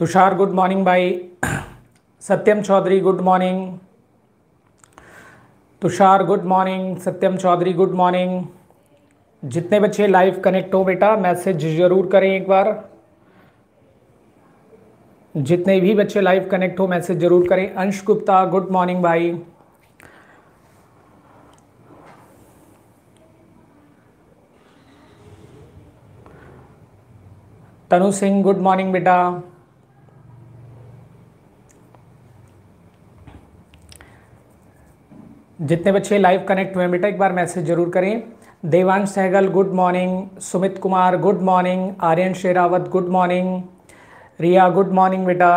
Tushar good morning भाई Satyam Chaudhary good morning Tushar good morning Satyam Chaudhary good morning जितने बच्चे लाइव कनेक्ट हो बेटा मैसेज ज़रूर करें एक बार जितने भी बच्चे लाइव कनेक्ट हो मैसेज ज़रूर करें अंश गुप्ता गुड मॉर्निंग भाई तनु सिंह गुड मॉर्निंग बेटा जितने बच्चे लाइव कनेक्ट हुए बेटा एक बार मैसेज जरूर करें Devansh Sehgal good morning Sumit Kumar good morning Aryan Sherawat good morning Riya good morning बेटा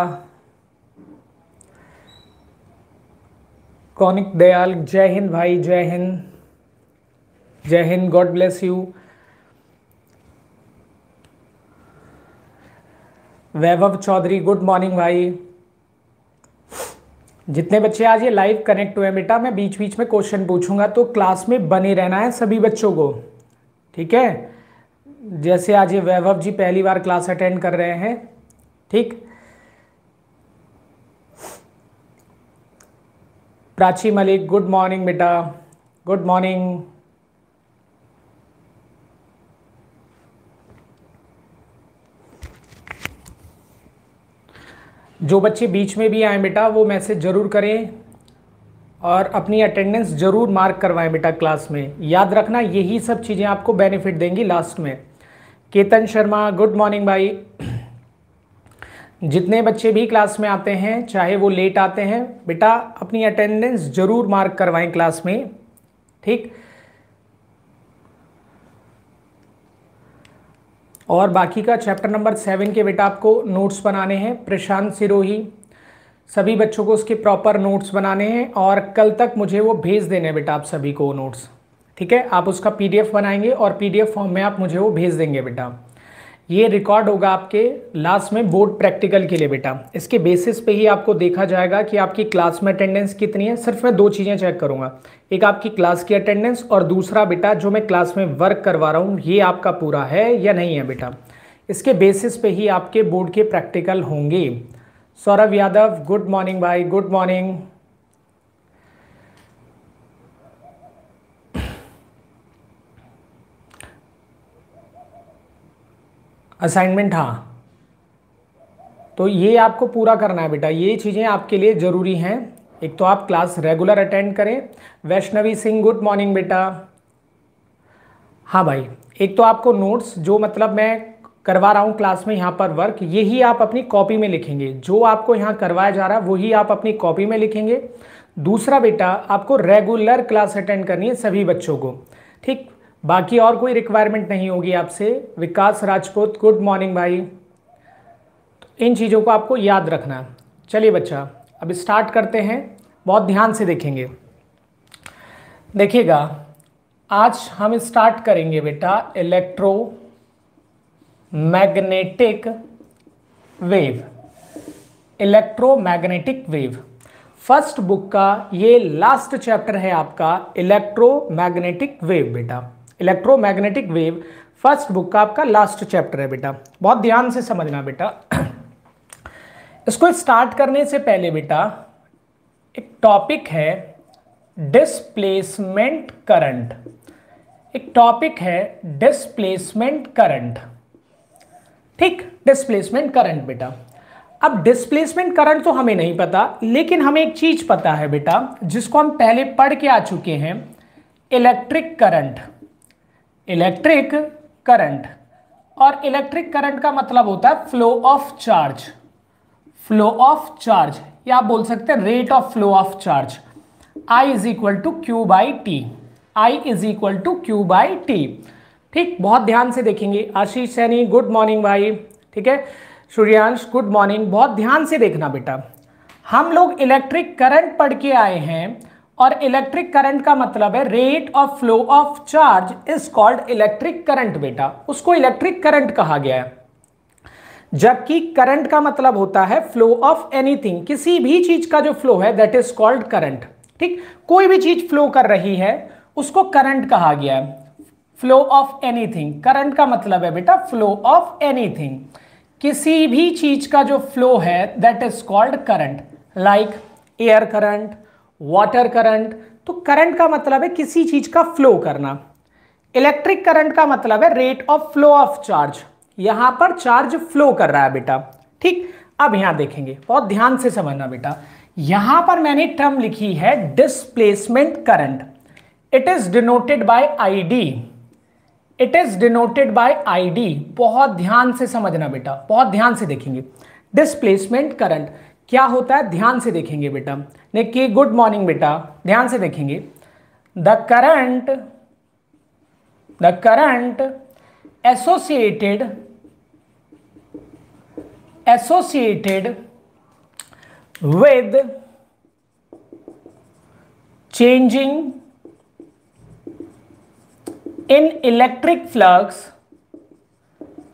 कौनिक दयाल जय हिंद भाई जय हिंद जय हिंद God bless you Vaibhav Chaudhary good morning भाई जितने बच्चे आज ये लाइव कनेक्ट हुए बेटा मैं बीच बीच में क्वेश्चन पूछूंगा तो क्लास में बने रहना है सभी बच्चों को ठीक है जैसे आज ये वैभव जी पहली बार क्लास अटेंड कर रहे हैं ठीक प्राची मलिक गुड मॉर्निंग बेटा गुड मॉर्निंग जो बच्चे बीच में भी आए बेटा वो मैसेज ज़रूर करें और अपनी अटेंडेंस ज़रूर मार्क करवाएं बेटा क्लास में याद रखना यही सब चीज़ें आपको बेनिफिट देंगी लास्ट में केतन शर्मा गुड मॉर्निंग भाई जितने बच्चे भी क्लास में आते हैं चाहे वो लेट आते हैं बेटा अपनी अटेंडेंस ज़रूर मार्क करवाएं क्लास में ठीक और बाकी का चैप्टर नंबर सेवन के बेटा आपको नोट्स बनाने हैं प्रशांत सिरोही सभी बच्चों को उसके प्रॉपर नोट्स बनाने हैं और कल तक मुझे वो भेज देने हैं बेटा आप सभी को नोट्स ठीक है आप उसका पीडीएफ बनाएंगे और पीडीएफ फॉर्म में आप मुझे वो भेज देंगे बेटा ये रिकॉर्ड होगा आपके लास्ट में बोर्ड प्रैक्टिकल के लिए बेटा इसके बेसिस पे ही आपको देखा जाएगा कि आपकी क्लास में अटेंडेंस कितनी है सिर्फ मैं दो चीज़ें चेक करूंगा एक आपकी क्लास की अटेंडेंस और दूसरा बेटा जो मैं क्लास में वर्क करवा रहा हूँ ये आपका पूरा है या नहीं है बेटा इसके बेसिस पे ही आपके बोर्ड के प्रैक्टिकल होंगे सौरभ यादव गुड मॉर्निंग भाई गुड मॉर्निंग असाइनमेंट हाँ तो ये आपको पूरा करना है बेटा ये चीज़ें आपके लिए ज़रूरी हैं एक तो आप क्लास रेगुलर अटेंड करें वैष्णवी सिंह गुड मॉर्निंग बेटा हाँ भाई एक तो आपको नोट्स जो मतलब मैं करवा रहा हूँ क्लास में यहाँ पर वर्क यही आप अपनी कॉपी में लिखेंगे जो आपको यहाँ करवाया जा रहा है वही आप अपनी कॉपी में लिखेंगे दूसरा बेटा आपको रेगुलर क्लास अटेंड करनी है सभी बच्चों को ठीक बाकी और कोई रिक्वायरमेंट नहीं होगी आपसे विकास राजपूत गुड मॉर्निंग भाई तो इन चीज़ों को आपको याद रखना चलिए बच्चा अब स्टार्ट करते हैं बहुत ध्यान से देखेंगे देखिएगा आज हम स्टार्ट करेंगे बेटा electromagnetic wave electromagnetic wave first book का ये लास्ट चैप्टर है आपका इलेक्ट्रोमैग्नेटिक वेव बेटा इलेक्ट्रोमैग्नेटिक वेव फर्स्ट बुक का आपका लास्ट चैप्टर है बेटा बहुत ध्यान से समझना बेटा इसको स्टार्ट करने से पहले बेटा एक टॉपिक है डिस्प्लेसमेंट करंट एक टॉपिक है डिस्प्लेसमेंट करंट ठीक डिस्प्लेसमेंट करंट बेटा अब डिस्प्लेसमेंट करंट तो हमें नहीं पता लेकिन हमें एक चीज पता है बेटा जिसको हम पहले पढ़ के आ चुके हैं इलेक्ट्रिक करंट इलेक्ट्रिक करंट और इलेक्ट्रिक करंट का मतलब होता है flow of charge flow of charge या आप बोल सकते हैं rate of flow of charge I is equal to Q by T I is equal to Q by T ठीक बहुत ध्यान से देखेंगे आशीष सैनी गुड मॉर्निंग भाई ठीक है सूर्यांश गुड मॉर्निंग बहुत ध्यान से देखना बेटा हम लोग इलेक्ट्रिक करंट पढ़ के आए हैं और इलेक्ट्रिक करंट का मतलब है rate of flow of charge is called electric current बेटा उसको इलेक्ट्रिक करंट कहा गया है जबकि करंट का मतलब होता है फ्लो ऑफ एनीथिंग किसी भी चीज का जो फ्लो है दैट इज कॉल्ड करंट ठीक कोई भी चीज फ्लो कर रही है उसको करंट कहा गया है फ्लो ऑफ एनीथिंग करंट का मतलब है बेटा फ्लो ऑफ एनीथिंग किसी भी चीज का जो फ्लो है that is called current like air current water current तो करंट का मतलब है किसी चीज का फ्लो करना इलेक्ट्रिक करंट का मतलब है rate of flow of charge यहां पर चार्ज फ्लो कर रहा है बेटा ठीक अब यहां देखेंगे बहुत ध्यान से समझना बेटा यहां पर मैंने टर्म लिखी है displacement current it is denoted by ID it is denoted by ID बहुत ध्यान से समझना बेटा बहुत ध्यान से देखेंगे डिस्प्लेसमेंट करंट क्या होता है ध्यान से देखेंगे बेटा निक्की गुड मॉर्निंग बेटा ध्यान से देखेंगे the current the current associated associated with changing in electric flux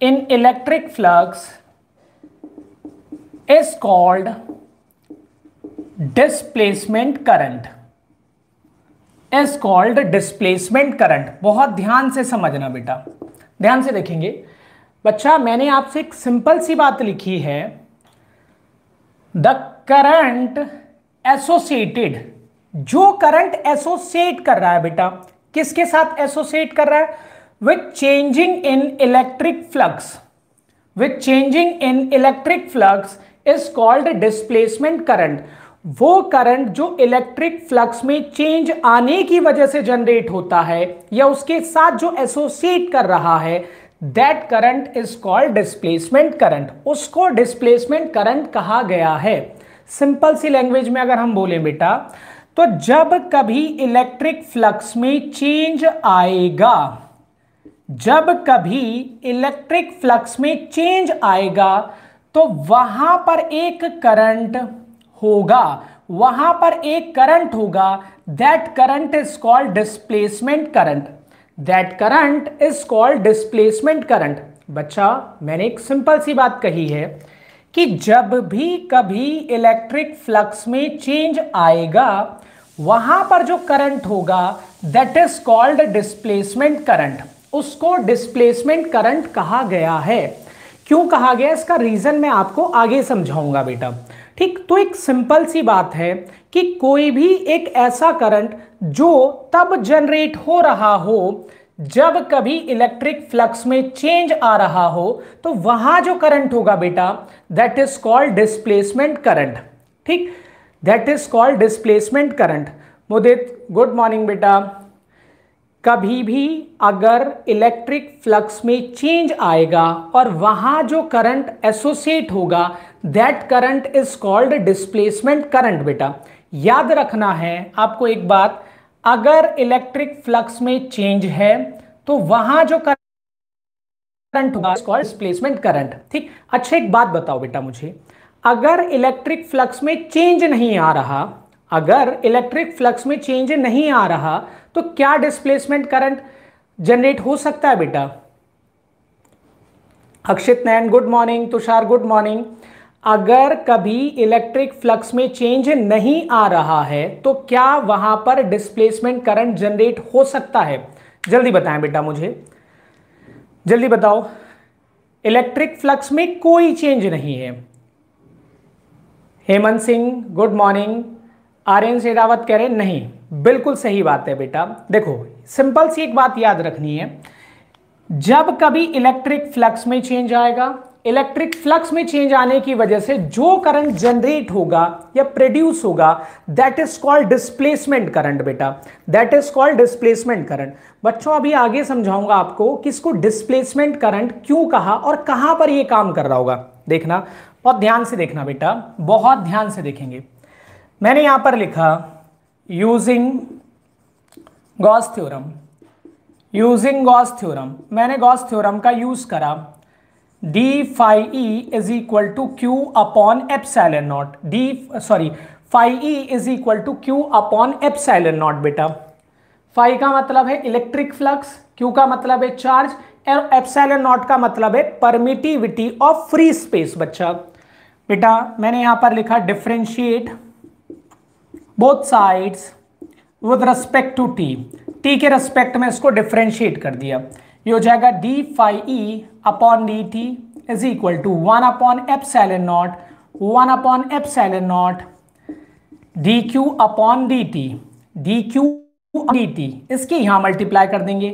in electric flux is called displacement current is called displacement current बहुत ध्यान से समझना बेटा ध्यान से देखेंगे बच्चा मैंने आपसे एक सिंपल सी बात लिखी है द करंट एसोसिएटेड जो करंट एसोसिएट कर रहा है बेटा किसके साथ एसोसिएट कर रहा है with changing in electric flux with changing in electric flux is called displacement current वो करंट जो इलेक्ट्रिक फ्लक्स में चेंज आने की वजह से जनरेट होता है या उसके साथ जो एसोसिएट कर रहा है that current is called displacement current उसको डिस्प्लेसमेंट करंट कहा गया है सिंपल सी लैंग्वेज में अगर हम बोले बेटा तो जब कभी इलेक्ट्रिक फ्लक्स में चेंज आएगा जब कभी इलेक्ट्रिक फ्लक्स में चेंज आएगा तो वहां पर एक करंट होगा वहां पर एक करंट होगा that current is called displacement current that current is called displacement current बच्चा मैंने एक सिंपल सी बात कही है कि जब भी कभी इलेक्ट्रिक फ्लक्स में चेंज आएगा वहां पर जो करंट होगा that is called displacement current उसको डिस्प्लेसमेंट करंट कहा गया है क्यों कहा गया इसका रीज़न मैं आपको आगे समझाऊंगा बेटा ठीक तो एक सिंपल सी बात है कि कोई भी एक ऐसा करंट जो तब जनरेट हो रहा हो जब कभी इलेक्ट्रिक फ्लक्स में चेंज आ रहा हो तो वहां जो करंट होगा बेटा that is called displacement current ठीक that is called displacement current Mudit good morning बेटा कभी भी अगर इलेक्ट्रिक फ्लक्स में चेंज आएगा और वहां जो करंट एसोसिएट होगा that current is called displacement current बेटा याद रखना है आपको एक बात अगर इलेक्ट्रिक फ्लक्स में चेंज है तो वहां जो करंट होगा कॉल्ड डिस्प्लेसमेंट करंट ठीक अच्छा एक बात बताओ बेटा मुझे अगर इलेक्ट्रिक फ्लक्स में चेंज नहीं आ रहा अगर इलेक्ट्रिक फ्लक्स में चेंज नहीं आ रहा तो क्या डिस्प्लेसमेंट करंट जनरेट हो सकता है बेटा Akshit Nayan good morning Tushar good morning अगर कभी इलेक्ट्रिक फ्लक्स में चेंज नहीं आ रहा है तो क्या वहां पर डिस्प्लेसमेंट करंट जनरेट हो सकता है जल्दी बताएं बेटा मुझे जल्दी बताओ इलेक्ट्रिक फ्लक्स में कोई चेंज नहीं है हेमंत सिंह गुड मॉर्निंग आर्यन शेरावत कह रहे नहीं बिल्कुल सही बात है बेटा देखो सिंपल सी एक बात याद रखनी है जब कभी इलेक्ट्रिक फ्लक्स में चेंज आएगा इलेक्ट्रिक फ्लक्स में चेंज आने की वजह से जो करंट जनरेट होगा या प्रोड्यूस होगा that is called displacement current बेटा that is called displacement current बच्चों अभी आगे समझाऊंगा आपको कि इसको डिस्प्लेसमेंट करंट क्यों कहा और कहां पर यह काम कर रहा होगा देखना बहुत ध्यान से देखना बेटा बहुत ध्यान से देखेंगे मैंने यहां पर लिखा using Gauss theorem using Gauss theorem मैंने गॉस थ्योरम का यूज़ करा D phi E is equal to Q upon n naught D sorry phi E is equal to Q upon n naught बेटा फाई का मतलब है इलेक्ट्रिक फ्लक्स क्यू का मतलब है चार्ज और एप्सैलन नॉट का मतलब है परमिटिविटी ऑफ फ्री स्पेस बच्चा बेटा मैंने यहां पर लिखा differentiate both sides with respect to T T के रेस्पेक्ट में इसको डिफ्रेंशिएट कर दिया ये हो जाएगा D phi E upon D T is equal to one upon epsilon naught one upon epsilon naught D Q upon D T D Q D T इसकी यहाँ मल्टीप्लाई कर देंगे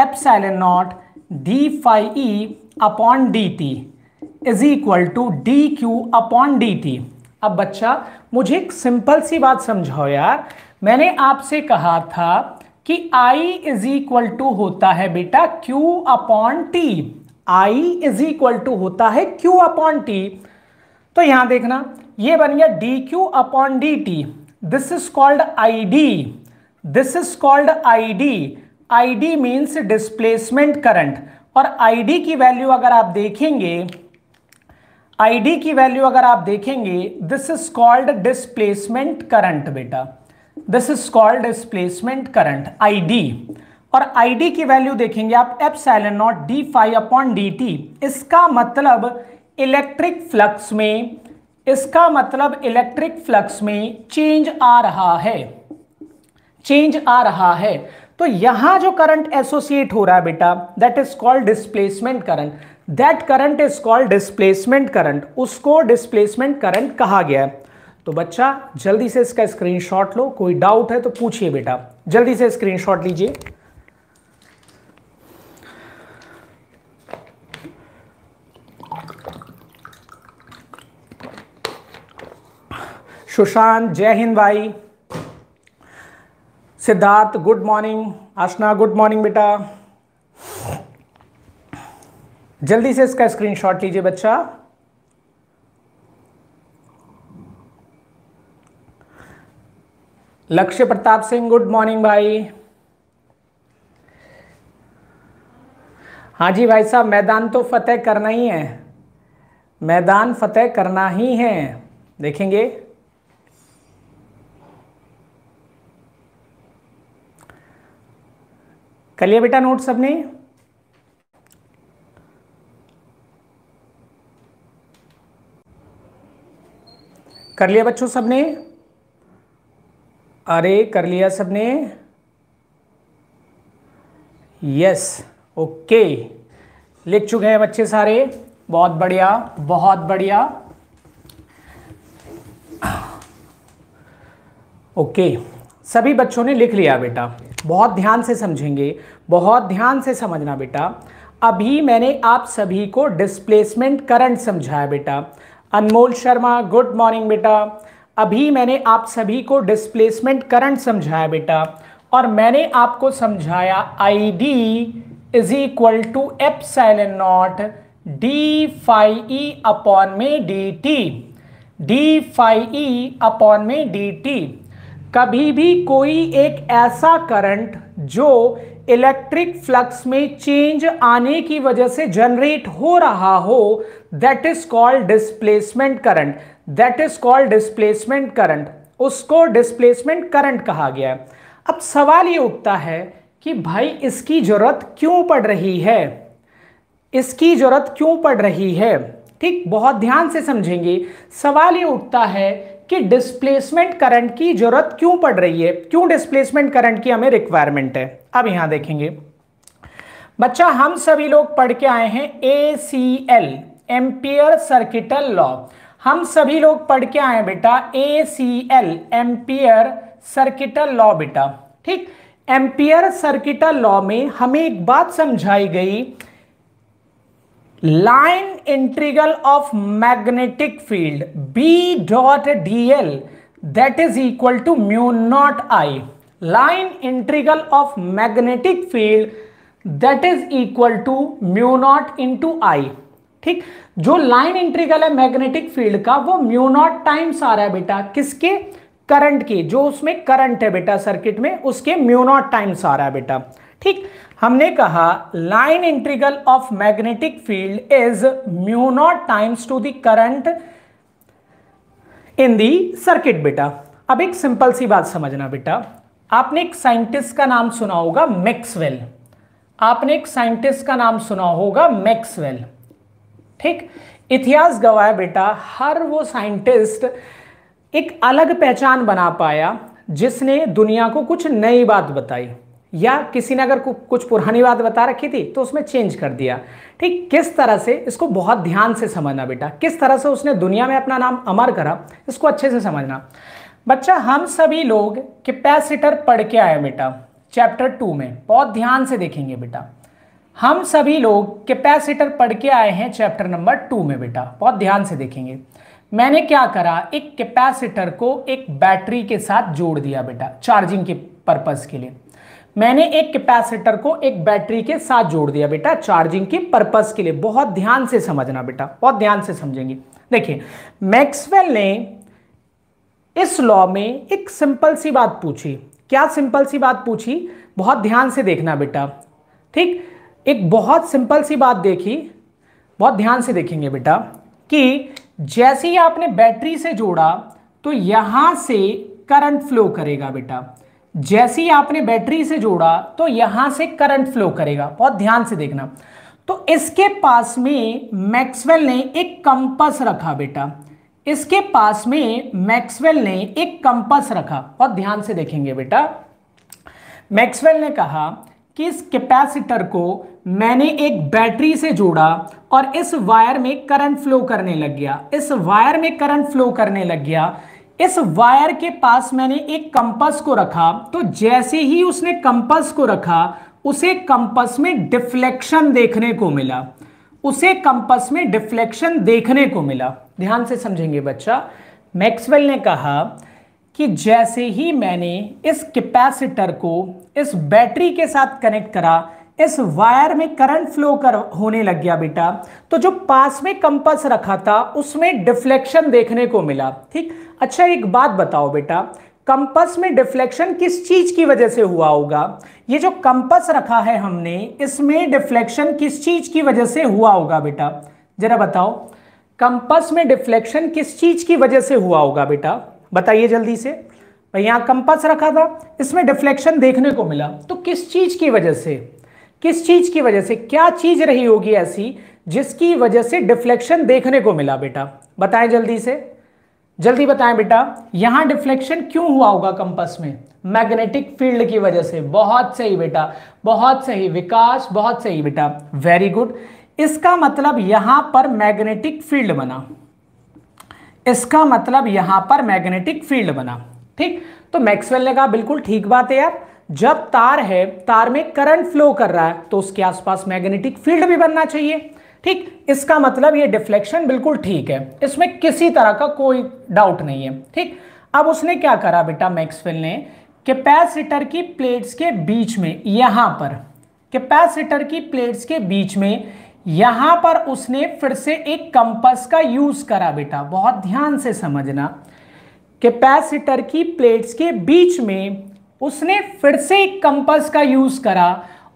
epsilon naught D phi E upon D T is equal to D Q upon D T अब बच्चा मुझे एक simple सी बात समझाओ यार मैंने आपसे कहा था कि I इज इक्वल टू होता है बेटा Q upon T I is equal to होता है Q अपॉन T तो यहां देखना ये बन गया D Q upon D T this is called I D this is called I D I D means displacement current और आई डी की वैल्यू अगर आप देखेंगे आईडी की वैल्यू अगर आप देखेंगे this is called displacement current बेटा this is called displacement current ID और आईडी की वैल्यू देखेंगे आप epsilon naught D phi upon D T इसका मतलब इलेक्ट्रिक फ्लक्स में इसका मतलब इलेक्ट्रिक फ्लक्स में चेंज आ रहा है चेंज आ रहा है तो यहां जो करंट एसोसिएट हो रहा है बेटा that is called displacement current that current is called displacement current उसको डिस्प्लेसमेंट करंट कहा गया है तो बच्चा जल्दी से इसका स्क्रीनशॉट लो कोई डाउट है तो पूछिए बेटा जल्दी से स्क्रीनशॉट लीजिए सुशांत जय हिंद भाई Siddharth good morning Ashna good morning बेटा जल्दी से इसका स्क्रीनशॉट लीजिए बच्चा लक्ष्य प्रताप सिंह गुड मॉर्निंग भाई हाँ जी भाई साहब मैदान तो फतेह करना ही है मैदान फतेह करना ही है देखेंगे कर बेटा नोट सबने कर लिया बच्चों सबने अरे कर लिया सबने यस ओके लिख चुके हैं बच्चे सारे बहुत बढ़िया बहुत बढ़िया ओके सभी बच्चों ने लिख लिया बेटा बहुत ध्यान से समझेंगे बहुत ध्यान से समझना बेटा अभी मैंने आप सभी को डिस्प्लेसमेंट करंट समझाया बेटा अनमोल शर्मा गुड मॉर्निंग बेटा अभी मैंने आप सभी को डिस्प्लेसमेंट करंट समझाया बेटा और मैंने आपको समझाया I D is equal to epsilon naught D phi E upon में D T D phi E upon में डी टी कभी भी कोई एक ऐसा करंट जो इलेक्ट्रिक फ्लक्स में चेंज आने की वजह से जनरेट हो रहा हो that is called displacement current that is called displacement current उसको डिस्प्लेसमेंट करंट कहा गया है अब सवाल ये उठता है कि भाई इसकी ज़रूरत क्यों पड़ रही है इसकी ज़रूरत क्यों पड़ रही है ठीक बहुत ध्यान से समझेंगे सवाल ये उठता है कि डिस्प्लेसमेंट करंट की ज़रूरत क्यों पड़ रही है क्यों डिस्प्लेसमेंट करंट की हमें रिक्वायरमेंट है अब यहां देखेंगे बच्चा हम सभी लोग पढ़ के आए हैं A C L Ampere circuital law हम सभी लोग पढ़ के आए बेटा A C L Ampere circuital law बेटा ठीक एम्पियर सर्किटल लॉ में हमें एक बात समझाई गई line integral of magnetic field B dot D L that is equal to mu naught I line integral of magnetic field is equal to mu naught into I ठीक जो line integral है magnetic field का वो mu naught times आ रहा है बेटा किसके current के जो उसमें करंट है बेटा सर्किट में उसके म्यूनॉट टाइम्स आ रहा है बेटा ठीक हमने कहा line integral of magnetic field is mu naught times to the current in the circuit बेटा अब एक सिंपल सी बात समझना बेटा आपने एक साइंटिस्ट का नाम सुना होगा मैक्सवेल आपने एक साइंटिस्ट का नाम सुना होगा मैक्सवेल ठीक इतिहास गवाह बेटा हर वो साइंटिस्ट एक अलग पहचान बना पाया जिसने दुनिया को कुछ नई बात बताई या किसी ने अगर कुछ पुरानी बात बता रखी थी तो उसमें चेंज कर दिया ठीक किस तरह से इसको बहुत ध्यान से समझना बेटा किस तरह से उसने दुनिया में अपना नाम अमर करा इसको अच्छे से समझना बच्चा हम सभी लोग कैपेसिटर पढ़ के आए बेटा चैप्टर टू में बहुत ध्यान से देखेंगे बेटा हम सभी लोग कैपेसिटर पढ़ के आए हैं चैप्टर नंबर टू में बेटा बहुत ध्यान से देखेंगे मैंने क्या करा एक कैपेसिटर को एक बैटरी के साथ जोड़ दिया बेटा चार्जिंग के पर्पस के लिए मैंने एक कैपेसिटर को एक बैटरी के साथ जोड़ दिया बेटा चार्जिंग के पर्पस के लिए बहुत ध्यान से समझना बेटा बहुत ध्यान से समझेंगे देखिए मैक्सवेल ने इस लॉ में एक सिंपल सी बात पूछी क्या सिंपल सी बात पूछी बहुत ध्यान से देखना बेटा ठीक एक बहुत सिंपल सी बात देखी बहुत ध्यान से देखेंगे बेटा कि जैसे ही आपने बैटरी से जोड़ा तो यहां से करंट फ्लो करेगा बेटा जैसे ही आपने बैटरी से जोड़ा तो यहां से करंट फ्लो करेगा बहुत ध्यान से देखना तो इसके पास में मैक्सवेल ने एक कंपस रखा बेटा इसके पास में मैक्सवेल ने एक कंपस रखा बहुत ध्यान से देखेंगे बेटा मैक्सवेल ने कहा कि इस कैपेसिटर को मैंने एक बैटरी से जोड़ा और इस वायर में करंट फ्लो करने लग गया इस वायर में करंट फ्लो करने लग गया इस वायर के पास मैंने एक कंपस को रखा तो जैसे ही उसने कंपस को रखा उसे कंपस में डिफ्लेक्शन देखने को मिला उसे कंपस में डिफ्लेक्शन देखने को मिला ध्यान से समझेंगे बच्चा मैक्सवेल ने कहा कि जैसे ही मैंने इस कैपेसिटर को इस बैटरी के साथ कनेक्ट करा इस वायर में करंट फ्लो कर होने लग गया बेटा तो जो पास में कंपस रखा था उसमें डिफ्लेक्शन देखने को मिला ठीक अच्छा एक बात बताओ बेटा कंपस में डिफ्लेक्शन किस चीज की वजह से हुआ होगा ये जो कंपस रखा है हमने इसमें डिफ्लेक्शन किस चीज की वजह से हुआ होगा बेटा जरा बताओ कंपस में डिफ्लेक्शन किस चीज की वजह से हुआ होगा बेटा बताइए जल्दी से यहां कंपस रखा था इसमें डिफ्लेक्शन देखने को मिला तो किस चीज की वजह से किस चीज की वजह से क्या चीज रही होगी ऐसी जिसकी वजह से डिफ्लेक्शन देखने को मिला बेटा बताएं जल्दी से जल्दी बताएं बेटा यहां डिफ्लेक्शन क्यों हुआ होगा कंपस में मैग्नेटिक फील्ड की वजह से बहुत सही बेटा बहुत सही विकास बहुत सही बेटा वेरी गुड इसका मतलब यहां पर मैग्नेटिक फील्ड बना इसका मतलब यहां पर मैग्नेटिक फील्ड बना ठीक तो मैक्सवेल ने कहा बिल्कुल ठीक बात है यार जब तार है तार में करंट फ्लो कर रहा है तो उसके आसपास मैग्नेटिक फील्ड भी बनना चाहिए ठीक इसका मतलब ये डिफ्लेक्शन बिल्कुल ठीक है इसमें किसी तरह का कोई डाउट नहीं है ठीक अब उसने क्या करा बेटा मैक्सवेल ने कैपेसिटर की प्लेट्स के बीच में यहां पर कैपेसिटर की प्लेट्स के बीच में यहां पर उसने फिर से एक कंपस का यूज करा बेटा बहुत ध्यान से समझना कैपेसिटर की प्लेट्स के बीच में उसने फिर से कंपस का यूज करा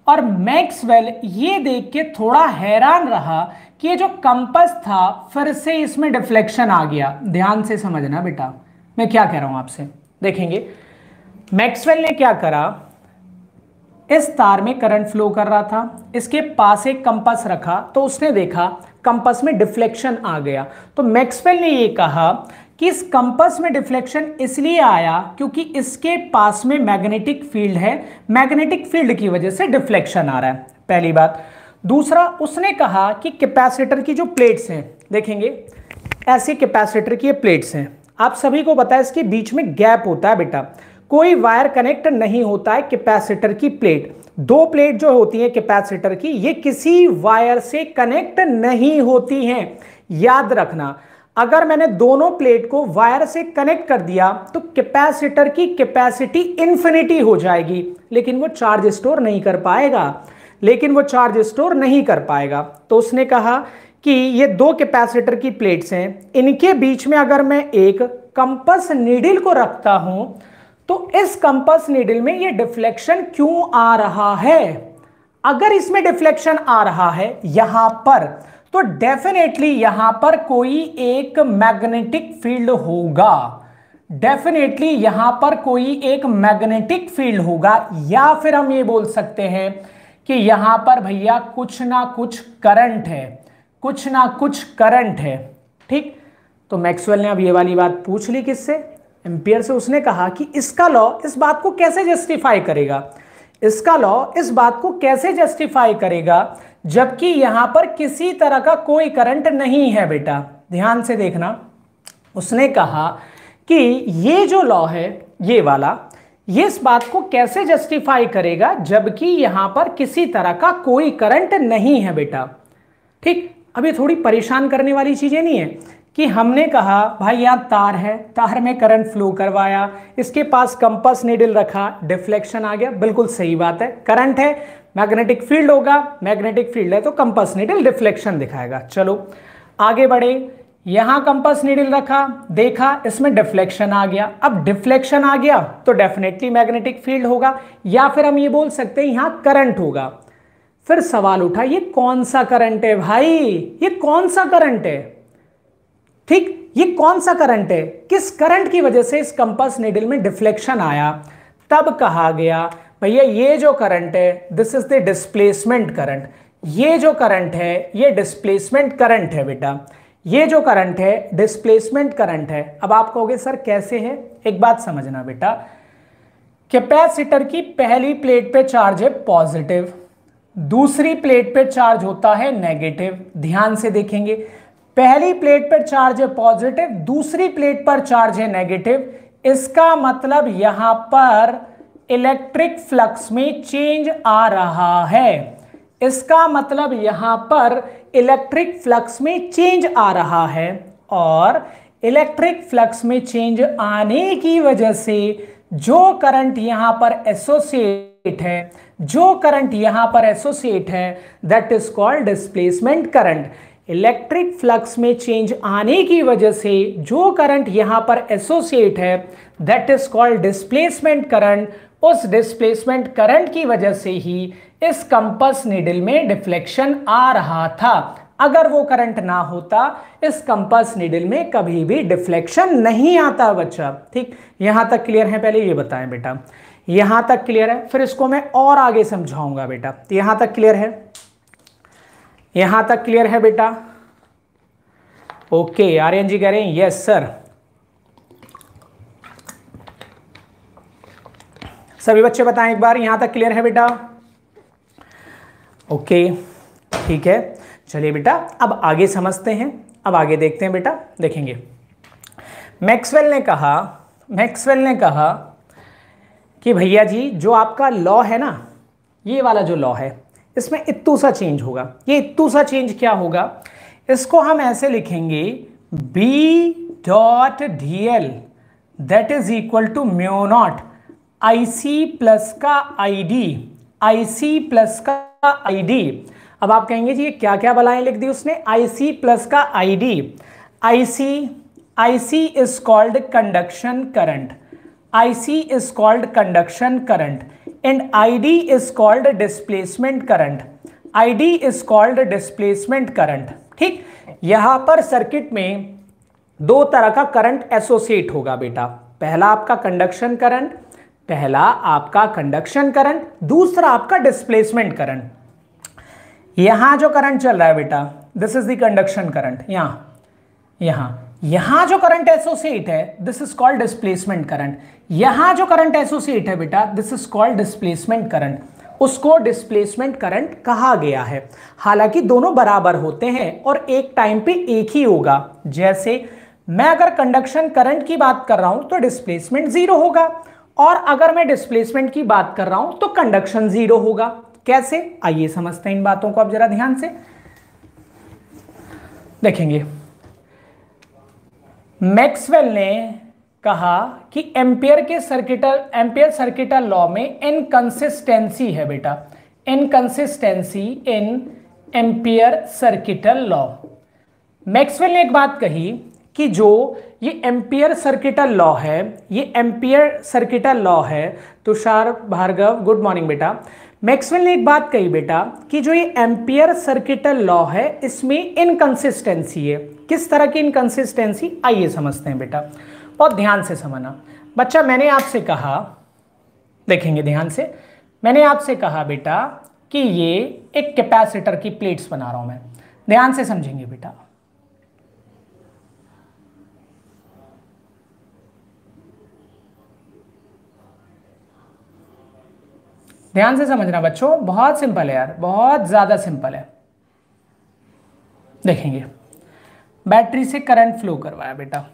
और मैक्सवेल ये देख के थोड़ा हैरान रहा कि ये जो कंपस था फिर से इसमें डिफ्लेक्शन आ गया ध्यान से समझना बेटा मैं क्या कह रहा हूं आपसे देखेंगे मैक्सवेल ने क्या करा इस तार में करंट फ्लो कर रहा था इसके पास एक कंपस रखा तो उसने देखा कंपस में डिफ्लेक्शन आ गया तो मैक्सवेल ने ये कहा कि इस कंपस में डिफ्लेक्शन इसलिए आया क्योंकि इसके पास में मैग्नेटिक फील्ड है मैग्नेटिक फील्ड की वजह से डिफ्लेक्शन आ रहा है पहली बात दूसरा उसने कहा कि कैपेसिटर की जो प्लेट्स हैं देखेंगे ऐसे कैपेसिटर की ये प्लेट्स हैं आप सभी को बताया इसके बीच में गैप होता है बेटा कोई वायर कनेक्ट नहीं होता है कैपेसिटर की प्लेट दो प्लेट जो होती है कैपेसिटर की ये किसी वायर से कनेक्ट नहीं होती हैं याद रखना अगर मैंने दोनों प्लेट को वायर से कनेक्ट कर दिया तो कैपेसिटर की कैपेसिटी इन्फिनिटी हो जाएगी लेकिन वो चार्ज स्टोर नहीं कर पाएगा लेकिन वो चार्ज स्टोर नहीं कर पाएगा तो उसने कहा कि ये दो कैपेसिटर की प्लेट्स हैं इनके बीच में अगर मैं एक कंपस नीडल को रखता हूं तो इस कंपस नीडल में ये डिफ्लेक्शन क्यों आ रहा है अगर इसमें डिफ्लेक्शन आ रहा है यहां पर तो डेफिनेटली यहां पर कोई एक मैग्नेटिक फील्ड होगा डेफिनेटली यहां पर कोई एक मैग्नेटिक फील्ड होगा या फिर हम ये बोल सकते हैं कि यहां पर भैया कुछ ना कुछ करंट है कुछ ना कुछ करंट है ठीक तो मैक्सवेल ने अब ये वाली बात पूछ ली किससे एम्पियर से उसने कहा कि इसका लॉ इस बात को कैसे जस्टिफाई करेगा इसका लॉ इस बात को कैसे जस्टिफाई करेगा जबकि यहां पर किसी तरह का कोई करंट नहीं है बेटा ध्यान से देखना उसने कहा कि ये जो लॉ है ये वाला ये इस बात को कैसे जस्टिफाई करेगा जबकि यहां पर किसी तरह का कोई करंट नहीं है बेटा ठीक अभी थोड़ी परेशान करने वाली चीज़ें नहीं है कि हमने कहा भाई यहां तार है तार में करंट फ्लो करवाया इसके पास कंपस नीडल रखा डिफ्लेक्शन आ गया बिल्कुल सही बात है करंट है मैग्नेटिक फील्ड होगा मैग्नेटिक फील्ड है तो कंपस नीडल रिफ्लेक्शन दिखाएगा चलो आगे बढ़े यहां कंपस नीडल रखा देखा इसमें डिफ्लेक्शन आ गया अब डिफ्लेक्शन आ गया तो डेफिनेटली मैग्नेटिक फील्ड होगा या फिर हम ये बोल सकते हैं यहां करंट होगा फिर सवाल उठा ये कौन सा करंट है भाई ये कौन सा करंट है ठीक ये कौन सा करंट है किस करंट की वजह से इस कंपस नीडल में डिफ्लेक्शन आया तब कहा गया भैया ये जो करंट है this is the displacement current ये जो करंट है ये डिस्प्लेसमेंट करंट है बेटा ये जो करंट है डिस्प्लेसमेंट करंट है अब आप कहोगे सर कैसे है एक बात समझना बेटा कैपेसिटर की पहली प्लेट पे चार्ज है पॉजिटिव दूसरी प्लेट पे चार्ज होता है नेगेटिव ध्यान से देखेंगे पहली प्लेट पर चार्ज है पॉजिटिव दूसरी प्लेट पर चार्ज है नेगेटिव इसका मतलब यहां पर इलेक्ट्रिक फ्लक्स में चेंज आ रहा है इसका मतलब यहाँ पर इलेक्ट्रिक फ्लक्स में चेंज आ रहा है और इलेक्ट्रिक फ्लक्स में चेंज आने की वजह से जो करंट यहाँ पर एसोसिएट है जो करंट यहां पर एसोसिएट है that is called displacement current electric flux में चेंज आने की वजह से जो करंट यहाँ पर एसोसिएट है that is called displacement current उस डिस्प्लेसमेंट करंट की वजह से ही इस कंपस निडल में डिफ्लेक्शन आ रहा था अगर वो करंट ना होता इस कंपस नीडल में कभी भी डिफ्लेक्शन नहीं आता बच्चा ठीक यहां तक क्लियर है पहले ये बताएं बेटा यहां तक क्लियर है फिर इसको मैं और आगे समझाऊंगा बेटा तो यहां तक क्लियर है यहां तक क्लियर है बेटा ओके आर्यन जी कह रहे हैं यस सर सभी बच्चे बताएं एक बार यहां तक क्लियर है बेटा ओके ठीक है चलिए बेटा अब आगे समझते हैं अब आगे देखते हैं बेटा देखेंगे मैक्सवेल ने कहा मैक्सवेल ने कहा कि भैया जी जो आपका लॉ है ना ये वाला जो लॉ है इसमें इतू सा चेंज होगा ये इतू सा चेंज क्या होगा इसको हम ऐसे लिखेंगे B dot D L that is equal to mu naught IC plus का आईडी आईसी प्लस का आईडी अब आप कहेंगे जी ये क्या क्या बलाएं लिख दी उसने आईसी प्लस का ID IC IC is called conduction current IC is called conduction current and ID is called displacement current ID is called displacement current ठीक यहां पर सर्किट में दो तरह का करंट एसोसिएट होगा बेटा पहला आपका कंडक्शन करंट पहला आपका कंडक्शन करंट दूसरा आपका डिस्प्लेसमेंट करंट यहां जो करंट चल रहा है बेटा this is the conduction current यहां यहां यहां जो करंट एसोसिएट है this is called displacement current यहां जो करंट एसोसिएट है बेटा this is called displacement current उसको डिस्प्लेसमेंट करंट कहा गया है हालांकि दोनों बराबर होते हैं और एक टाइम पे एक ही होगा जैसे मैं अगर कंडक्शन करंट की बात कर रहा हूं तो डिस्प्लेसमेंट जीरो होगा और अगर मैं डिस्प्लेसमेंट की बात कर रहा हूं तो कंडक्शन जीरो होगा कैसे आइए समझते हैं इन बातों को आप जरा ध्यान से देखेंगे मैक्सवेल ने कहा कि एम्पियर के सर्किटल एम्पियर सर्किटल लॉ में इनकंसिस्टेंसी है बेटा inconsistency in Ampere circuital law Maxwell ने एक बात कही कि जो ये एम्पियर सर्किटल लॉ है ये एम्पियर सर्किटल लॉ है तुषार भार्गव गुड मॉर्निंग बेटा मैक्सवेल ने एक बात कही बेटा कि जो ये एम्पियर सर्किटल लॉ है इसमें इनकन्सिस्टेंसी है किस तरह की इनकन्सिस्टेंसी आइए समझते हैं बेटा बहुत ध्यान से समझना बच्चा मैंने आपसे कहा देखेंगे ध्यान से मैंने आपसे कहा बेटा कि ये एक कैपेसिटर की प्लेट्स बना रहा हूं मैं ध्यान से समझेंगे बेटा ध्यान से समझना बच्चों बहुत सिंपल है यार बहुत ज़्यादा सिंपल है देखेंगे बैटरी से करंट फ्लो करवाया बेटा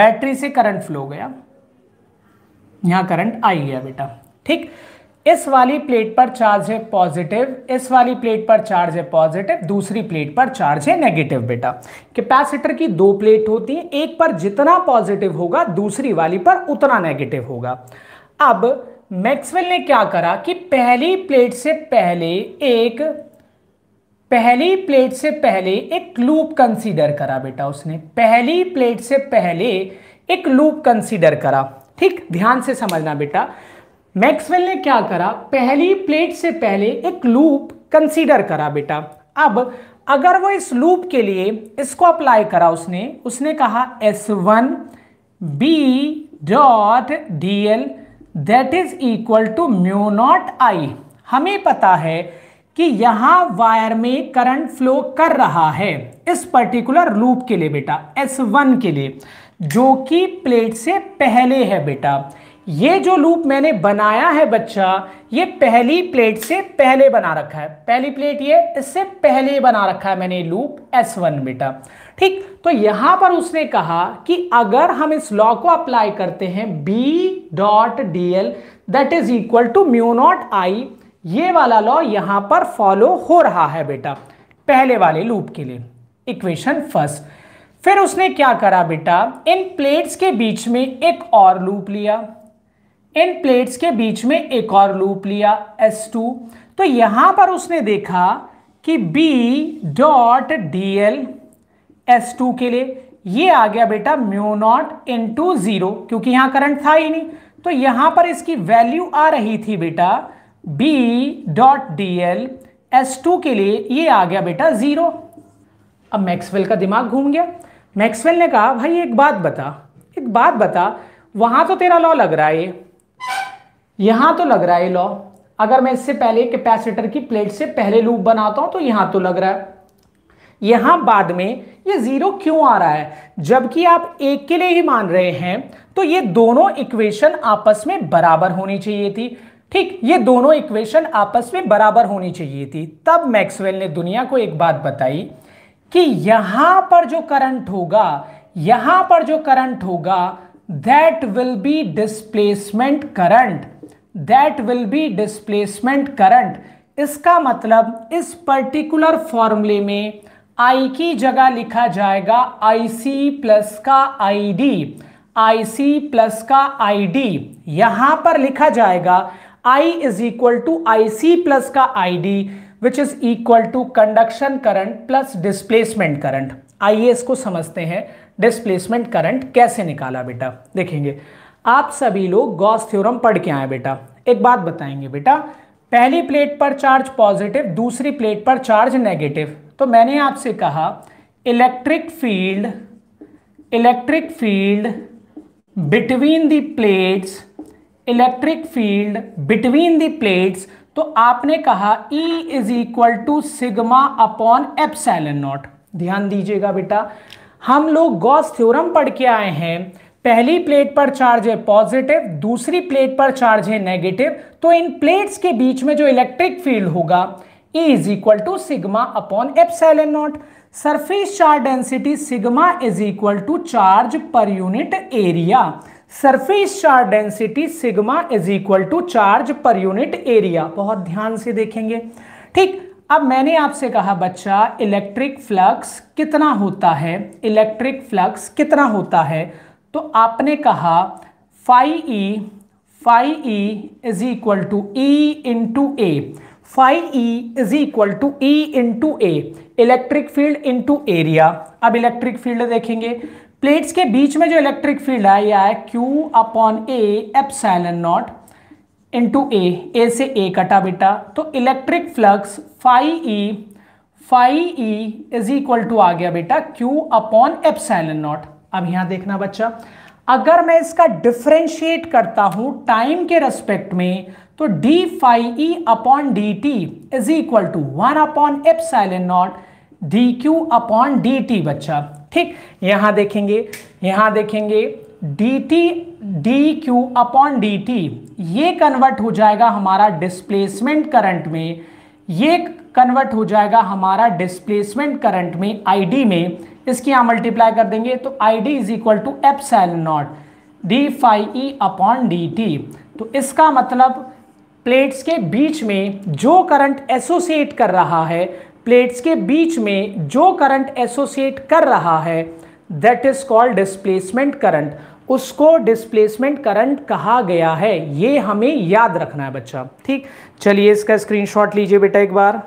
बैटरी से करंट फ्लो गया यहां करंट आ गया बेटा ठीक इस वाली प्लेट पर चार्ज है पॉजिटिव इस वाली प्लेट पर चार्ज है पॉजिटिव दूसरी प्लेट पर चार्ज है नेगेटिव बेटा कैपेसिटर की दो प्लेट होती है एक पर जितना पॉजिटिव होगा दूसरी वाली पर उतना नेगेटिव होगा अब मैक्सवेल ने क्या करा कि पहली प्लेट से पहले एक पहली प्लेट से पहले एक लूप कंसीडर करा बेटा उसने पहली प्लेट से पहले एक लूप कंसीडर करा ठीक ध्यान से समझना बेटा मैक्सवेल ने क्या करा पहली प्लेट से पहले एक लूप कंसीडर करा बेटा अब अगर वो इस लूप के लिए इसको अप्लाई करा उसने उसने कहा S one B dot D L that is equal to mu naught I हमें पता है कि यहां वायर में करंट फ्लो कर रहा है इस पर्टिकुलर लूप के लिए बेटा एस वन के लिए जो कि प्लेट से पहले है बेटा ये जो लूप मैंने बनाया है बच्चा ये पहली प्लेट से पहले बना रखा है पहली प्लेट ये इससे पहले बना रखा है मैंने लूप S1 बेटा ठीक तो यहां पर उसने कहा कि अगर हम इस लॉ को अप्लाई करते हैं B dot D L that is equal to mu naught I ये वाला लॉ यहां पर फॉलो हो रहा है बेटा पहले वाले लूप के लिए इक्वेशन फर्स्ट फिर उसने क्या करा बेटा इन प्लेट्स के बीच में एक और लूप लिया इन प्लेट्स के बीच में एक और लूप लिया S2 तो यहां पर उसने देखा कि B dot D L S two के लिए ये आ गया बेटा mu naught into zero क्योंकि यहां करंट था ही नहीं तो यहां पर इसकी वैल्यू आ रही थी बेटा B dot D L S two के लिए ये आ गया बेटा जीरो अब मैक्सवेल का दिमाग घूम गया मैक्सवेल ने कहा भाई एक बात बता एक बात बता वहां तो तेरा लॉ लग रहा है ये यहां तो लग रहा है लॉ अगर मैं इससे पहले कैपेसिटर की प्लेट से पहले लूप बनाता हूं तो यहां तो लग रहा है यहां बाद में ये जीरो क्यों आ रहा है जबकि आप एक के लिए ही मान रहे हैं तो ये दोनों इक्वेशन आपस में बराबर होनी चाहिए थी ठीक ये दोनों इक्वेशन आपस में बराबर होनी चाहिए थी तब मैक्सवेल ने दुनिया को एक बात बताई कि यहां पर जो करंट होगा यहां पर जो करंट होगा that will be displacement current that will be displacement current इसका मतलब इस पर्टिकुलर फॉर्मूले में आई की जगह लिखा जाएगा आई सी प्लस का I D I C plus का आई डी यहां पर लिखा जाएगा I is equal to I C plus का I D which is equal to conduction current plus displacement current आइए इसको समझते हैं डिस्प्लेसमेंट करंट कैसे निकाला बेटा देखेंगे आप सभी लोग गॉस थ्योरम पढ़ के आए बेटा एक बात बताएंगे बेटा पहली प्लेट पर चार्ज पॉजिटिव दूसरी प्लेट पर चार्ज नेगेटिव तो मैंने आपसे कहा electric field electric field between the plates electric field between the plates तो आपने कहा E is equal to sigma upon epsilon naught ध्यान दीजिएगा बेटा हम लोग गॉस थ्योरम पढ़ के आए हैं पहली प्लेट पर चार्ज है पॉजिटिव दूसरी प्लेट पर चार्ज है नेगेटिव तो इन प्लेट्स के बीच में जो इलेक्ट्रिक फील्ड होगा E is equal to sigma upon epsilon naught surface charge density sigma is equal to charge per unit area surface charge density sigma is equal to charge per unit area बहुत ध्यान से देखेंगे ठीक अब मैंने आपसे कहा बच्चा इलेक्ट्रिक फ्लक्स कितना होता है इलेक्ट्रिक फ्लक्स कितना होता है तो आपने कहा phi E phi E is equal to E into A phi E is equal to E into A electric field into area अब इलेक्ट्रिक फील्ड देखेंगे प्लेट्स के बीच में जो इलेक्ट्रिक फील्ड है यह है Q upon A epsilon naught into A A से ए कटा बेटा तो electric flux phi E phi E is equal to आ गया बेटा क्यू अपॉन एन नॉट अब यहां देखना बच्चा अगर मैं इसका डिफ्रेंशिएट करता हूं टाइम के रेस्पेक्ट में तो D phi E upon D T is equal to one upon epsilon naught D Q upon D T बच्चा ठीक यहां देखेंगे यहां देखेंगे D T D Q upon D T ये कन्वर्ट हो जाएगा हमारा डिस्प्लेसमेंट करंट में ये कन्वर्ट हो जाएगा हमारा डिस्प्लेसमेंट करंट में आईडी में इसकी यहाँ मल्टीप्लाई कर देंगे तो I D is equal to epsilon naught D phi E upon D T तो इसका मतलब प्लेट्स के बीच में जो करंट एसोसिएट कर रहा है प्लेट्स के बीच में जो करंट एसोसिएट कर रहा है that is called displacement current उसको डिस्प्लेसमेंट करंट कहा गया है ये हमें याद रखना है बच्चा ठीक चलिए इसका स्क्रीनशॉट लीजिए बेटा एक बार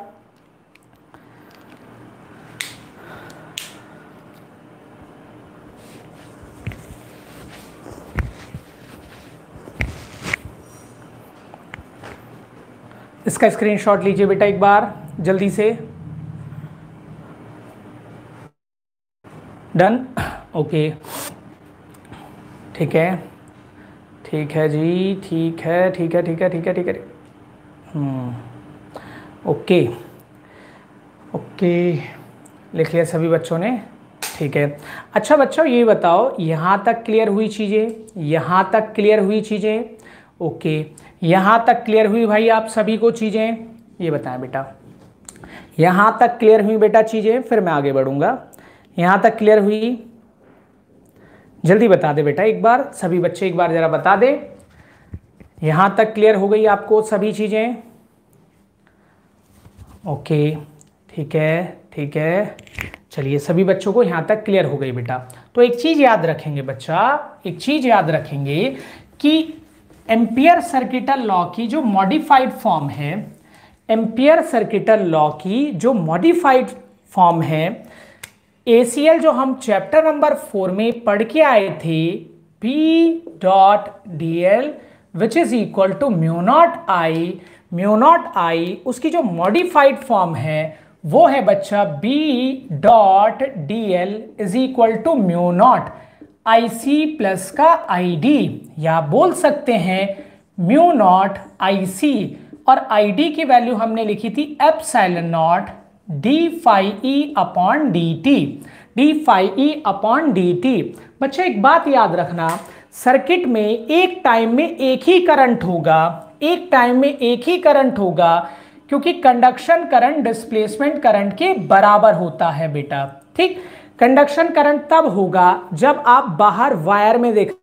इसका स्क्रीनशॉट लीजिए बेटा एक बार जल्दी से डन ओके ठीक है ठीक है जी ठीक है ठीक है ठीक है ठीक है ठीक है ओके ओके हम्म। लिख लिया सभी बच्चों ने ठीक है अच्छा बच्चों ये बताओ यहाँ तक क्लियर हुई चीज़ें यहाँ तक क्लियर हुई चीज़ें ओके okay. यहां तक क्लियर हुई भाई आप सभी को चीज़ें ये बताएं बेटा यहां तक क्लियर हुई बेटा चीज़ें फिर मैं आगे बढ़ूंगा यहां तक क्लियर हुई जल्दी बता दे बेटा एक बार सभी बच्चे एक बार ज़रा बता दे यहां तक क्लियर हो गई आपको सभी चीज़ें ओके ठीक है ठीक है चलिए सभी बच्चों को यहां तक क्लियर हो गई बेटा तो एक चीज़ याद रखेंगे बच्चा एक चीज़ याद रखेंगे कि एम्पियर सर्किटल लॉ की जो मॉडिफाइड फॉर्म है एम्पियर सर्किटल लॉ की जो मॉडिफाइड फॉर्म है ए जो हम चैप्टर नंबर फोर में पढ़ के आए थे B dot D L which is equal to mu naught I mu naught I उसकी जो मॉडिफाइड फॉर्म है वो है बच्चा B dot D L is equal to mu naught IC plus का ID या बोल सकते हैं म्यू नॉट IC और ID की वैल्यू हमने लिखी थी epsilon naught D phi E upon D T D phi E upon D T बच्चे एक बात याद रखना सर्किट में एक टाइम में एक ही करंट होगा एक टाइम में एक ही करंट होगा क्योंकि कंडक्शन करंट डिस्प्लेसमेंट करंट के बराबर होता है बेटा ठीक कंडक्शन करंट तब होगा जब आप बाहर वायर में देख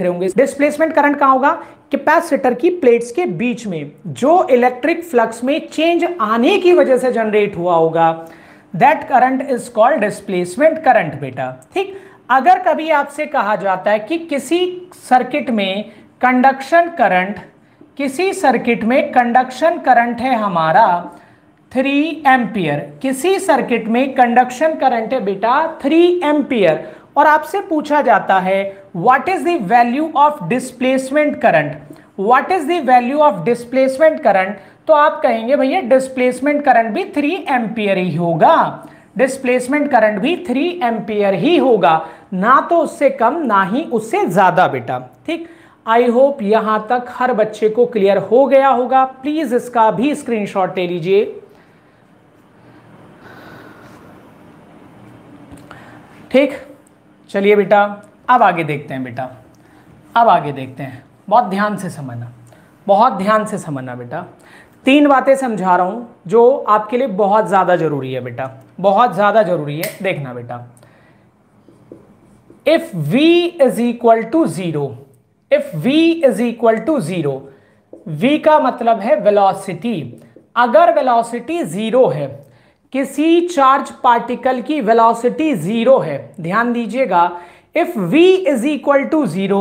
रहे होंगे डिस्प्लेसमेंट करंट कहा होगा कैपेसिटर की प्लेट्स के बीच में जो इलेक्ट्रिक फ्लक्स में चेंज आने की वजह से जनरेट हुआ होगा that current is called displacement current बेटा ठीक अगर कभी आपसे कहा जाता है कि किसी सर्किट में कंडक्शन करंट किसी सर्किट में कंडक्शन करंट है हमारा थ्री एम्पियर किसी सर्किट में कंडक्शन करंट है बेटा थ्री एम्पियर और आपसे पूछा जाता है what is the value of displacement current what is the value of displacement current तो आप कहेंगे भैया डिस्प्लेसमेंट करंट भी थ्री एम्पियर ही होगा डिस्प्लेसमेंट करंट भी थ्री एम्पियर ही होगा ना तो उससे कम ना ही उससे ज़्यादा बेटा ठीक आई होप यहां तक हर बच्चे को क्लियर हो गया होगा प्लीज़ इसका भी स्क्रीनशॉट ले लीजिए ठीक चलिए बेटा अब आगे देखते हैं बेटा अब आगे देखते हैं बहुत ध्यान से समझना बहुत ध्यान से समझना बेटा तीन बातें समझा रहा हूँ जो आपके लिए बहुत ज़्यादा ज़रूरी है बेटा बहुत ज़्यादा ज़रूरी है देखना बेटा if v is equal to zero if v is equal to zero v का मतलब है वेलोसिटी अगर वेलोसिटी ज़ीरो है किसी चार्ज पार्टिकल की वेलोसिटी जीरो है ध्यान दीजिएगा if V is equal to zero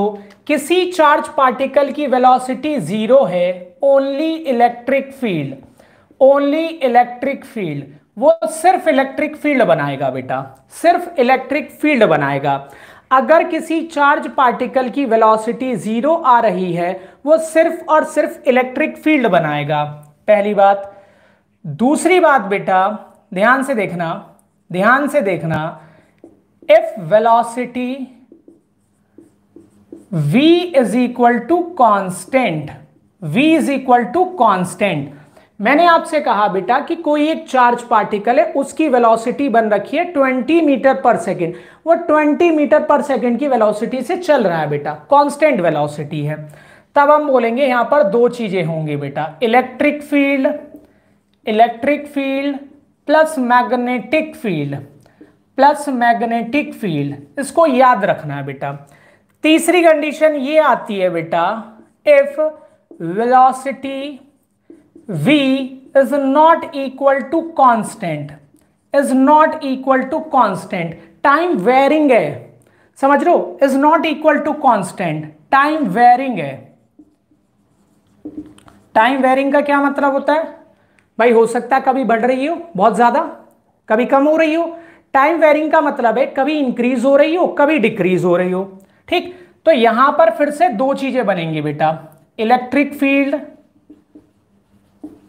किसी चार्ज पार्टिकल की वेलोसिटी जीरो है only electric field only electric field वो सिर्फ इलेक्ट्रिक फील्ड बनाएगा बेटा सिर्फ इलेक्ट्रिक फील्ड बनाएगा अगर किसी चार्ज पार्टिकल की वेलोसिटी जीरो आ रही है वो सिर्फ और सिर्फ इलेक्ट्रिक फील्ड बनाएगा पहली बात दूसरी बात बेटा ध्यान से देखना ध्यान से देखना if velocity v is equal to constant v is equal to constant मैंने आपसे कहा बेटा कि कोई एक चार्ज पार्टिकल है उसकी वेलोसिटी बन रखी है 20 मीटर पर सेकेंड वो 20 मीटर पर सेकेंड की वेलोसिटी से चल रहा है बेटा कांस्टेंट वेलोसिटी है तब हम बोलेंगे यहां पर दो चीजें होंगी बेटा electric field electric field plus magnetic field plus magnetic field इसको याद रखना है बेटा तीसरी कंडीशन ये आती है बेटा if velocity V is not equal to constant is not equal to constant time varying है समझ लो is not equal to constant time varying है टाइम वेरिंग का क्या मतलब होता है भाई हो सकता है कभी बढ़ रही हो बहुत ज्यादा कभी कम हो रही हो टाइम वेरिंग का मतलब है कभी इंक्रीज हो रही हो कभी डिक्रीज हो रही हो ठीक तो यहां पर फिर से दो चीजें बनेंगी बेटा electric field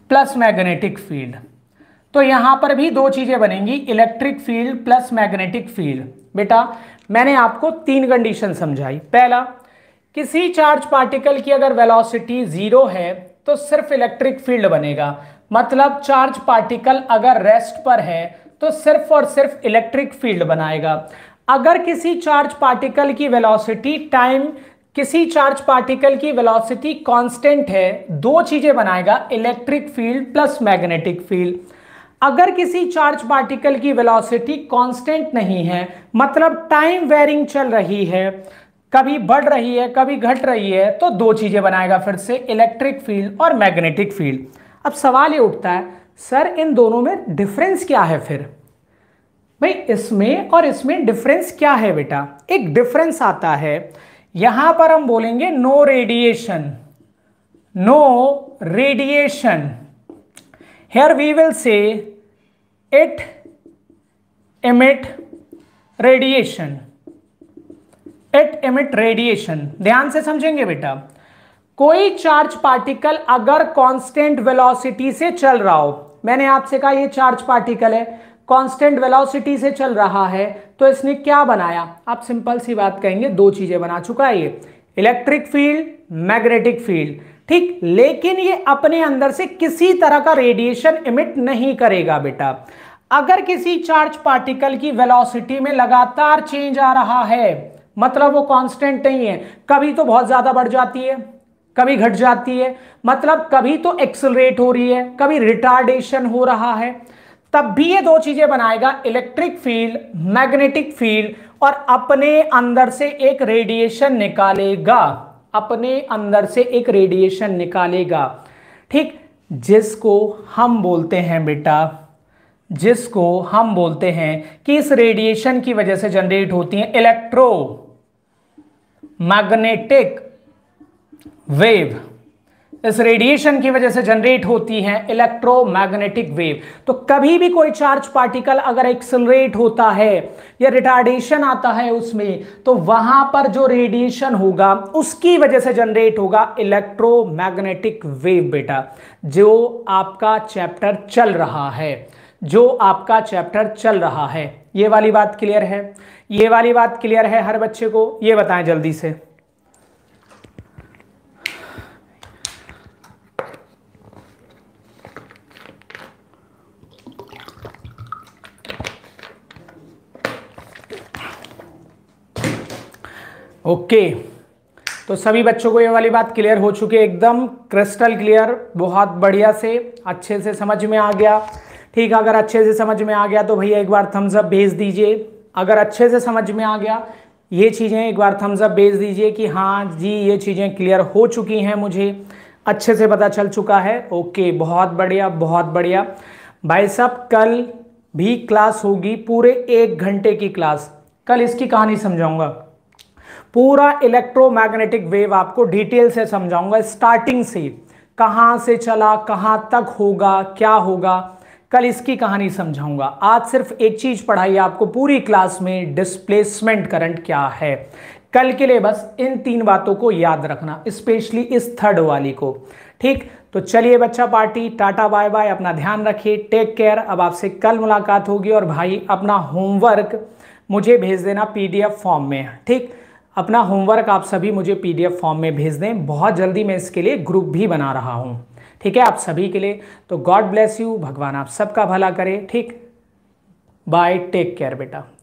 plus magnetic field तो यहां पर भी दो चीजें बनेंगी electric field plus magnetic field बेटा मैंने आपको तीन कंडीशन समझाई पहला किसी चार्ज पार्टिकल की अगर वेलोसिटी जीरो है तो सिर्फ इलेक्ट्रिक फील्ड बनेगा मतलब चार्ज पार्टिकल अगर रेस्ट पर है तो सिर्फ और सिर्फ इलेक्ट्रिक फील्ड बनाएगा अगर किसी चार्ज पार्टिकल की वेलोसिटी टाइम किसी चार्ज पार्टिकल की वेलोसिटी कांस्टेंट है दो चीज़ें बनाएगा electric field plus magnetic field अगर किसी चार्ज पार्टिकल की वेलोसिटी कांस्टेंट नहीं है मतलब टाइम वेरिंग चल रही है कभी बढ़ रही है कभी घट रही है तो दो चीज़ें बनाएगा फिर से इलेक्ट्रिक फील्ड और मैग्नेटिक फील्ड अब सवाल ये उठता है सर इन दोनों में डिफरेंस क्या है फिर भाई इसमें और इसमें डिफरेंस क्या है बेटा एक डिफरेंस आता है यहां पर हम बोलेंगे no radiation no radiation here we will say it emit radiation it emit radiation ध्यान से समझेंगे बेटा कोई चार्ज पार्टिकल अगर कांस्टेंट वेलोसिटी से चल रहा हो मैंने आपसे कहा ये चार्ज पार्टिकल है कांस्टेंट वेलोसिटी से चल रहा है तो इसने क्या बनाया आप सिंपल सी बात कहेंगे दो चीजें बना चुका है ये इलेक्ट्रिक फील्ड मैग्नेटिक फील्ड ठीक लेकिन ये अपने अंदर से किसी तरह का रेडिएशन इमिट नहीं करेगा बेटा अगर किसी चार्ज पार्टिकल की वेलोसिटी में लगातार चेंज आ रहा है मतलब वो कांस्टेंट नहीं है कभी तो बहुत ज्यादा बढ़ जाती है कभी घट जाती है मतलब कभी तो एक्सलरेट हो रही है कभी रिटार्डेशन हो रहा है तब भी ये दो चीजें बनाएगा इलेक्ट्रिक फील्ड मैग्नेटिक फील्ड और अपने अंदर से एक रेडिएशन निकालेगा अपने अंदर से एक रेडिएशन निकालेगा ठीक जिसको हम बोलते हैं बेटा जिसको हम बोलते हैं कि इस रेडिएशन की वजह से जनरेट होती है इलेक्ट्रो मैग्नेटिक वेव इस रेडिएशन की वजह से जनरेट होती है इलेक्ट्रोमैग्नेटिक वेव तो कभी भी कोई चार्ज पार्टिकल अगर एक्सलरेट होता है या रिटार्डेशन आता है उसमें तो वहां पर जो रेडिएशन होगा उसकी वजह से जनरेट होगा इलेक्ट्रोमैग्नेटिक वेव बेटा जो आपका चैप्टर चल रहा है जो आपका चैप्टर चल रहा है ये वाली बात क्लियर है ये वाली बात क्लियर है हर बच्चे को ये बताएं जल्दी से ओके तो सभी बच्चों को ये वाली बात क्लियर हो चुकी है एकदम क्रिस्टल क्लियर बहुत बढ़िया से अच्छे से समझ में आ गया ठीक अगर अच्छे से समझ में आ गया तो भैया एक बार थम्स अप भेज दीजिए अगर अच्छे से समझ में आ गया ये चीज़ें एक बार थम्स अप भेज दीजिए कि हाँ जी ये चीज़ें क्लियर हो चुकी हैं मुझे अच्छे से पता चल चुका है ओके बहुत बढ़िया बहुत बढ़िया भाई साहब कल भी क्लास होगी पूरे एक घंटे की क्लास कल इसकी कहानी समझाऊंगा पूरा इलेक्ट्रोमैग्नेटिक वेव आपको डिटेल से समझाऊंगा स्टार्टिंग से कहां से चला कहां तक होगा क्या होगा कल इसकी कहानी समझाऊंगा आज सिर्फ एक चीज पढ़ाई आपको पूरी क्लास में डिस्प्लेसमेंट करंट क्या है कल के लिए बस इन तीन बातों को याद रखना स्पेशली इस थर्ड वाली को ठीक तो चलिए बच्चा पार्टी टाटा बाय बाय अपना ध्यान रखिए टेक केयर अब आपसे कल मुलाकात होगी और भाई अपना होमवर्क मुझे भेज देना पीडीएफ फॉर्म में ठीक अपना होमवर्क आप सभी मुझे पीडीएफ फॉर्म में भेज दें बहुत जल्दी मैं इसके लिए ग्रुप भी बना रहा हूँ ठीक है आप सभी के लिए तो गॉड ब्लेस यू भगवान आप सबका भला करे ठीक बाय टेक केयर बेटा